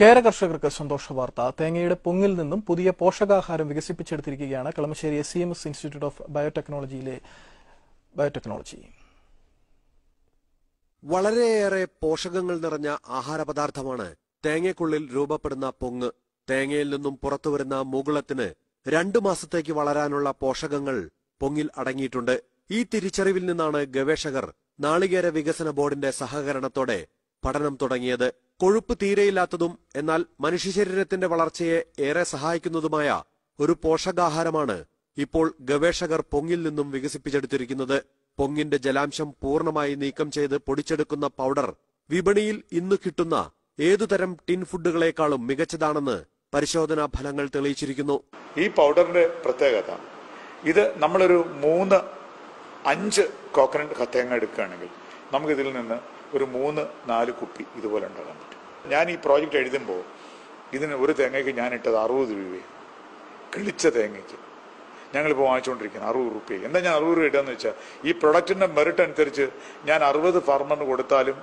കേര കർഷകർക്ക് സന്തോഷ വാർത്ത തേങ്ങയുടെ പൊങ്ങിൽ നിന്നും പുതിയ പോഷകാഹാരം വികസിപ്പിച്ചെടുത്തിരിക്കുകയാണ് Kalamassery S C M S institute of ബയോടെക്നോളജിയിലെ ബയോടെക്നോളജി വളരെയേറെ പോഷകങ്ങൾ നിറഞ്ഞ ആഹാര പദാർത്ഥമാണ് തേങ്ങയ്ക്കുള്ളിൽ രൂപപ്പെടുന്ന പൊങ്ങ് തേങ്ങയിൽ നിന്നും പുറത്തുവരുന്ന മുകുളത്തിന് രണ്ടു മാസത്തേക്ക് വളരാനുള്ള പോഷകങ്ങൾ പൊങ്ങിൽ അടങ്ങിയിട്ടുണ്ട് ഈ തിരിച്ചറിവിൽ നിന്നാണ് ഗവേഷകർ നാളികേര വികസന ബോർഡിന്റെ സഹകരണത്തോടെ പഠനം തുടങ്ങിയത് കൊഴുപ്പ് തീരെയില്ലാത്തതും എന്നാൽ മനുഷ്യശരീരത്തിന്റെ വളർച്ചയെ ഏറെ സഹായിക്കുന്നതുമായ ഒരു പോഷകാഹാരമാണ് ഇപ്പോൾ ഗവേഷകർ പൊങ്ങിൽ നിന്നും വികസിപ്പിച്ചെടുത്തിരിക്കുന്നത് പൊങ്ങിന്റെ ജലാംശം പൂർണ്ണമായി നീക്കം ചെയ്ത് പൊടിച്ചെടുക്കുന്ന പൗഡർ വിപണിയിൽ ഇന്ന് കിട്ടുന്ന ഏതുതരം ടിൻ ഫുഡുകളെക്കാളും മികച്ചതാണെന്ന് പരിശോധനാ ഫലങ്ങൾ തെളിയിച്ചിരിക്കുന്നു ഈ പൗഡറിന്റെ പ്രത്യേകത ഇത് നമ്മളൊരു മൂന്ന് അഞ്ച് കോക്കനട്ട് കത്തേങ്ങ എടുക്കുകയാണെങ്കിൽ നമുക്കിതിൽ നിന്ന് ഒരു മൂന്ന് നാല് കുപ്പി ഇതുപോലെ ഉണ്ടാക്കാൻ പറ്റും ഞാൻ ഈ പ്രോജക്റ്റ് എഴുതുമ്പോൾ ഇതിന് ഒരു തേങ്ങയ്ക്ക് ഞാൻ ഇട്ടത് അറുപത് രൂപയാണ് കിളിച്ച തേങ്ങയ്ക്ക് ഞങ്ങളിപ്പോൾ വാങ്ങിച്ചുകൊണ്ടിരിക്കുന്നത് അറുപത് റുപ്യ എന്താ ഞാൻ അറുപത് രൂപ ഇടുകയെന്ന് വെച്ചാൽ ഈ പ്രൊഡക്റ്റിൻ്റെ മെറിറ്റ് അനുസരിച്ച് ഞാൻ അറുപത് ഫാർമറിന് കൊടുത്താലും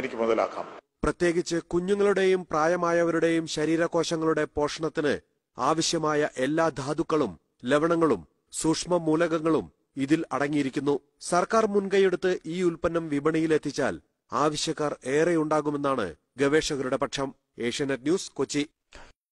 എനിക്ക് മുതലാക്കാം പ്രത്യേകിച്ച് കുഞ്ഞുങ്ങളുടെയും പ്രായമായവരുടെയും ശരീരകോശങ്ങളുടെ പോഷണത്തിന് ആവശ്യമായ എല്ലാ ധാതുക്കളും ലവണങ്ങളും സൂക്ഷ്മ മൂലകങ്ങളും ഇതിൽ അടങ്ങിയിരിക്കുന്നു സർക്കാർ മുൻകൈയെടുത്ത് ഈ ഉൽപ്പന്നം വിപണിയിലെത്തിച്ചാൽ എത്തിച്ചാൽ ആവശ്യക്കാർ ഏറെ ഉണ്ടാകുമെന്നാണ് ഗവേഷകരുടെ പക്ഷം ഏഷ്യാനെറ്റ് ന്യൂസ് കൊച്ചി